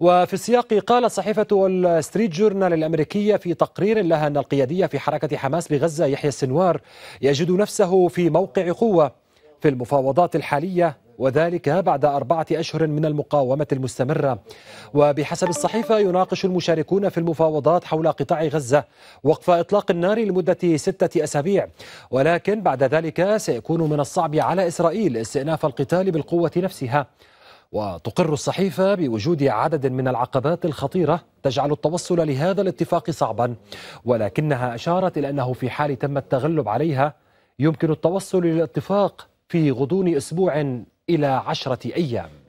وفي السياق قالت صحيفة الستريت جورنال الأمريكية في تقرير لها أن القيادية في حركة حماس بغزة يحيى السنوار يجد نفسه في موقع قوة في المفاوضات الحالية وذلك بعد أربعة أشهر من المقاومة المستمرة وبحسب الصحيفة يناقش المشاركون في المفاوضات حول قطاع غزة وقف إطلاق النار لمدة ستة أسابيع ولكن بعد ذلك سيكون من الصعب على إسرائيل استئناف القتال بالقوة نفسها وتقر الصحيفة بوجود عدد من العقبات الخطيرة تجعل التوصل لهذا الاتفاق صعبا ولكنها أشارت إلى أنه في حال تم التغلب عليها يمكن التوصل للاتفاق في غضون أسبوع إلى عشرة أيام